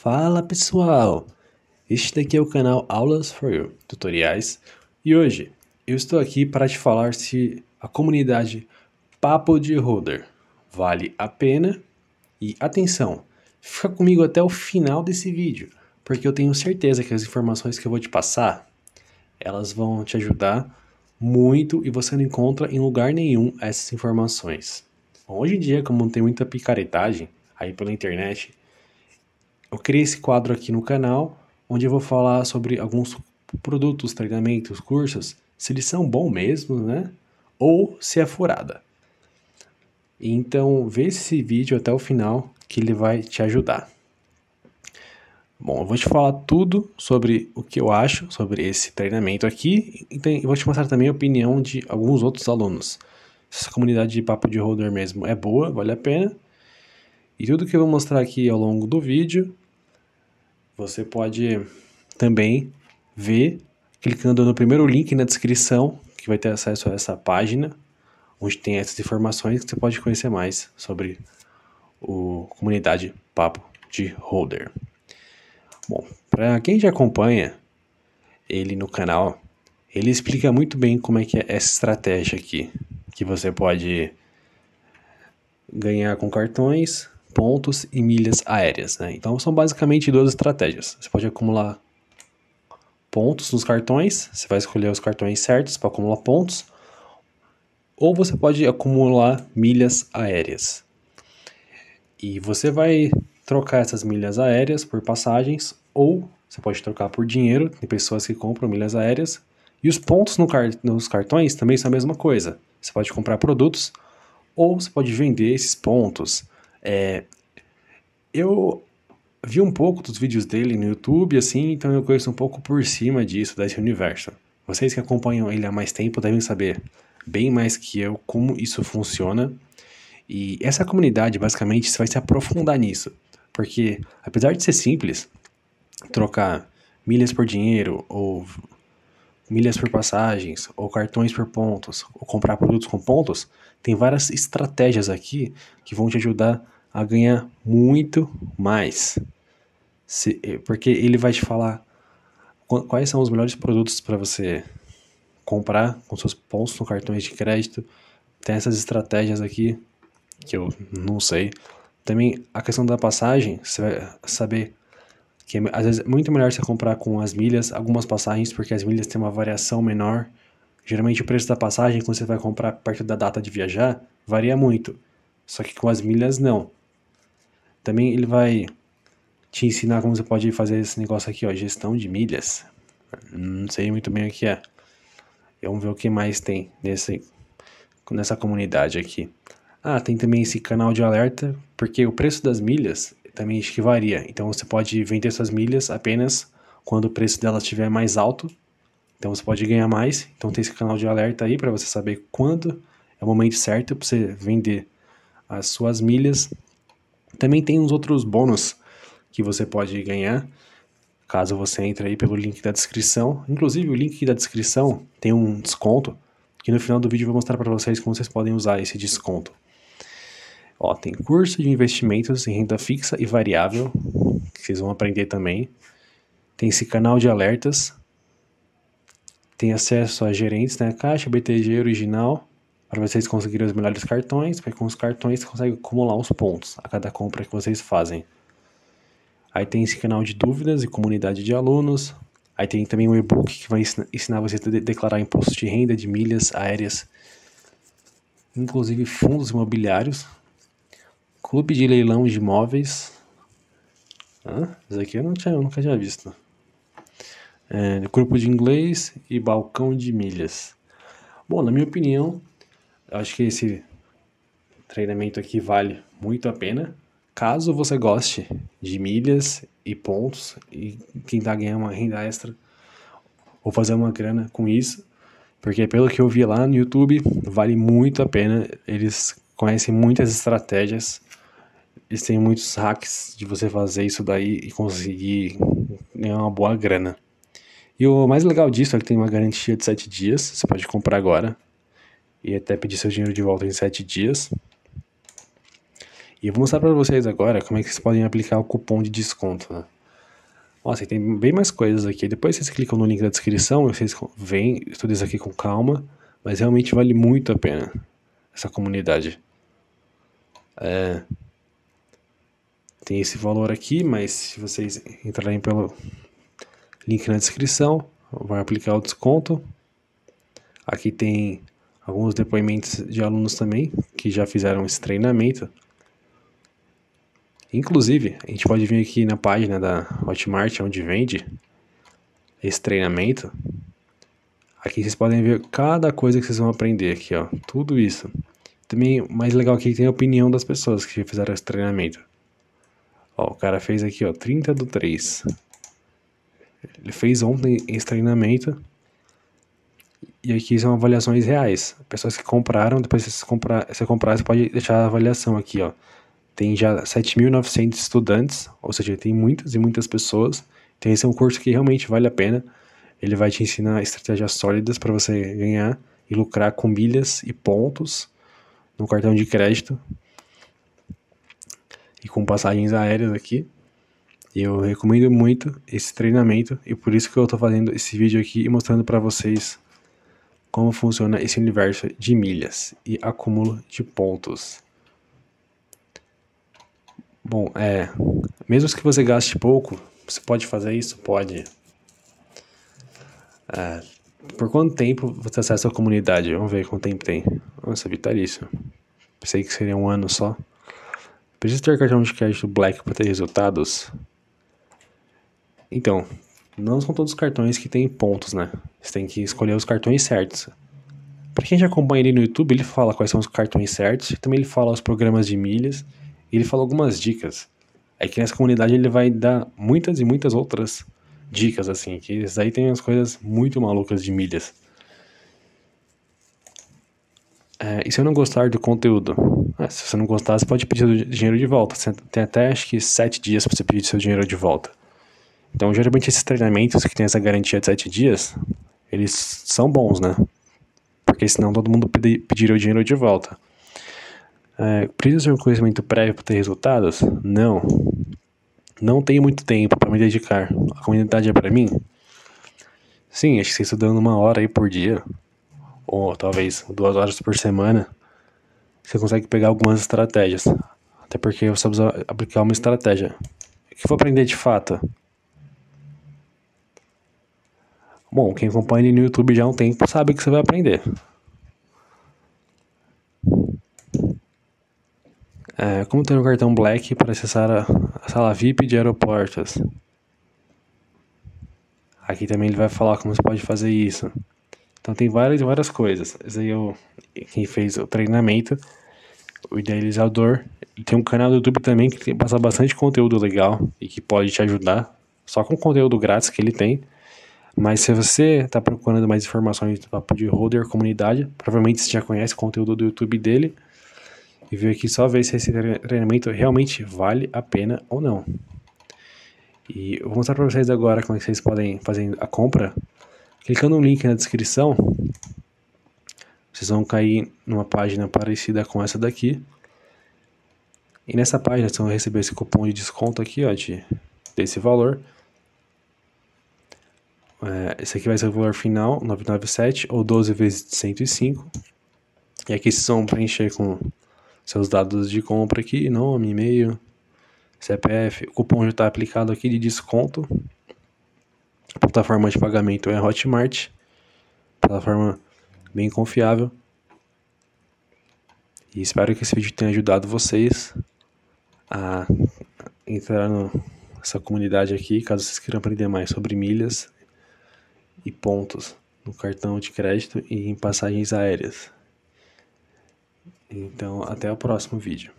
Fala pessoal! Este aqui é o canal Aulas for You, tutoriais, e hoje eu estou aqui para te falar se a comunidade Papo de Roder vale a pena. E atenção, fica comigo até o final desse vídeo, porque eu tenho certeza que as informações que eu vou te passar, elas vão te ajudar muito e você não encontra em lugar nenhum essas informações. Bom, hoje em dia, como tem muita picaretagem aí pela internet, eu criei esse quadro aqui no canal, onde eu vou falar sobre alguns produtos, treinamentos, cursos, se eles são bons mesmo, né? Ou se é furada. Então, vê esse vídeo até o final que ele vai te ajudar. Bom, eu vou te falar tudo sobre o que eu acho sobre esse treinamento aqui e vou te mostrar também a opinião de alguns outros alunos. Essa comunidade de papo de holder mesmo é boa, vale a pena. E tudo que eu vou mostrar aqui ao longo do vídeo você pode também ver clicando no primeiro link na descrição, que vai ter acesso a essa página, onde tem essas informações que você pode conhecer mais sobre o comunidade Papo de Holder. Bom, para quem já acompanha ele no canal, ele explica muito bem como é que é essa estratégia aqui, que você pode ganhar com cartões, pontos e milhas aéreas. Né? Então são basicamente duas estratégias. Você pode acumular pontos nos cartões, você vai escolher os cartões certos para acumular pontos, ou você pode acumular milhas aéreas. E você vai trocar essas milhas aéreas por passagens, ou você pode trocar por dinheiro, tem pessoas que compram milhas aéreas. E os pontos no car nos cartões também são a mesma coisa. Você pode comprar produtos, ou você pode vender esses pontos. É, eu vi um pouco dos vídeos dele no YouTube, assim, então eu conheço um pouco por cima disso, desse universo. Vocês que acompanham ele há mais tempo devem saber bem mais que eu como isso funciona. E essa comunidade, basicamente, vai se aprofundar nisso. Porque, apesar de ser simples, trocar milhas por dinheiro, ou milhas por passagens, ou cartões por pontos, ou comprar produtos com pontos, tem várias estratégias aqui que vão te ajudar a ganhar muito mais. Se, eh, porque ele vai te falar quais são os melhores produtos para você comprar com seus pontos no cartões de crédito. Tem essas estratégias aqui que eu não sei. Também a questão da passagem, você vai saber que é às vezes é muito melhor você comprar com as milhas, algumas passagens, porque as milhas têm uma variação menor. Geralmente o preço da passagem, quando você vai comprar perto da data de viajar, varia muito. Só que com as milhas não. Também ele vai te ensinar como você pode fazer esse negócio aqui, ó, gestão de milhas. Não sei muito bem o que é. Vamos ver o que mais tem nesse, nessa comunidade aqui. Ah, tem também esse canal de alerta, porque o preço das milhas também acho que varia. Então você pode vender suas milhas apenas quando o preço delas estiver mais alto. Então você pode ganhar mais. Então tem esse canal de alerta aí para você saber quando é o momento certo para você vender as suas milhas também tem uns outros bônus que você pode ganhar caso você entre aí pelo link da descrição. Inclusive, o link da descrição tem um desconto que no final do vídeo eu vou mostrar para vocês como vocês podem usar esse desconto. Ó, tem curso de investimentos em renda fixa e variável, que vocês vão aprender também. Tem esse canal de alertas. Tem acesso a gerentes, né? Caixa, BTG original, para vocês conseguirem os melhores cartões, porque com os cartões você consegue acumular os pontos a cada compra que vocês fazem. Aí tem esse canal de dúvidas e comunidade de alunos. Aí tem também um e-book que vai ensinar você a declarar imposto de renda de milhas aéreas, inclusive fundos imobiliários, clube de leilão de imóveis. Ah, isso aqui eu, não tinha, eu nunca tinha visto. É, grupo de inglês e balcão de milhas. Bom, na minha opinião, acho que esse treinamento aqui vale muito a pena. Caso você goste de milhas e pontos e tentar tá ganhar uma renda extra ou fazer uma grana com isso, porque pelo que eu vi lá no YouTube, vale muito a pena. Eles conhecem muitas estratégias, eles têm muitos hacks de você fazer isso daí e conseguir ganhar uma boa grana. E o mais legal disso é que tem uma garantia de 7 dias, você pode comprar agora, e até pedir seu dinheiro de volta em 7 dias. E eu vou mostrar para vocês agora como é que vocês podem aplicar o cupom de desconto, né? Nossa, tem bem mais coisas aqui. Depois vocês clicam no link da descrição e vocês veem tudo isso aqui com calma, mas realmente vale muito a pena essa comunidade. É, tem esse valor aqui, mas se vocês entrarem pelo link na descrição, vai aplicar o desconto. Aqui tem alguns depoimentos de alunos também que já fizeram esse treinamento. Inclusive, a gente pode vir aqui na página da Hotmart, onde vende esse treinamento. Aqui vocês podem ver cada coisa que vocês vão aprender aqui, ó. Tudo isso. Também, mais legal aqui é tem a opinião das pessoas que fizeram esse treinamento. Ó, o cara fez aqui, ó, 30 do 3. Ele fez ontem esse treinamento e aqui são avaliações reais. Pessoas que compraram, depois se você comprar, se você comprar, você pode deixar a avaliação aqui, ó. Tem já 7.900 estudantes, ou seja, tem muitas e muitas pessoas. Então esse é um curso que realmente vale a pena. Ele vai te ensinar estratégias sólidas para você ganhar e lucrar com milhas e pontos no cartão de crédito e com passagens aéreas aqui. Eu recomendo muito esse treinamento e por isso que eu estou fazendo esse vídeo aqui e mostrando para vocês como funciona esse universo de milhas e acúmulo de pontos. Bom, é, mesmo que você gaste pouco, você pode fazer isso? Pode. É, por quanto tempo você acessa a comunidade? Vamos ver quanto tempo tem. Nossa, vitalício. Tá Pensei que seria um ano só. Preciso ter cartão de crédito Black para ter resultados? Então, não são todos os cartões que tem pontos, né? Você tem que escolher os cartões certos. Pra quem já acompanha ele no YouTube, ele fala quais são os cartões certos, também ele fala os programas de milhas, e ele fala algumas dicas. É que nessa comunidade ele vai dar muitas e muitas outras dicas, assim, que isso aí tem umas coisas muito malucas de milhas. É, e se eu não gostar do conteúdo? É, se você não gostar, você pode pedir o dinheiro de volta. Você tem até acho que sete dias para você pedir seu dinheiro de volta. Então, geralmente esses treinamentos que tem essa garantia de 7 dias, eles são bons, né? Porque senão todo mundo pediria o dinheiro de volta. É, precisa de um conhecimento prévio para ter resultados? Não. Não tenho muito tempo para me dedicar. A comunidade é para mim? Sim, acho que você estudando uma hora aí por dia, ou talvez duas horas por semana, você consegue pegar algumas estratégias. Até porque você precisa aplicar uma estratégia. O que eu vou aprender de fato? Bom, quem acompanha no YouTube já há um tempo sabe que você vai aprender. É, como ter um cartão Black para acessar a, a sala VIP de aeroportos? Aqui também ele vai falar como você pode fazer isso. Então tem várias várias coisas. Esse aí é o quem fez o treinamento, o idealizador. Ele tem um canal do YouTube também que passa bastante conteúdo legal e que pode te ajudar. Só com o conteúdo grátis que ele tem. Mas se você está procurando mais informações do Papo de Holder Comunidade, provavelmente você já conhece o conteúdo do YouTube dele e veio aqui só ver se esse treinamento realmente vale a pena ou não. E eu vou mostrar para vocês agora como é vocês podem fazer a compra. Clicando no link na descrição, vocês vão cair numa página parecida com essa daqui. E nessa página vocês vão receber esse cupom de desconto aqui, ó, de, desse valor é, esse aqui vai ser o valor final, 997, ou 12 vezes 105. E aqui vocês vão preencher com seus dados de compra aqui, nome, e-mail, CPF. O cupom já está aplicado aqui de desconto. A plataforma de pagamento é Hotmart. Plataforma bem confiável. E espero que esse vídeo tenha ajudado vocês a entrar nessa comunidade aqui, caso vocês queiram aprender mais sobre milhas e pontos no cartão de crédito e em passagens aéreas. Então, até o próximo vídeo.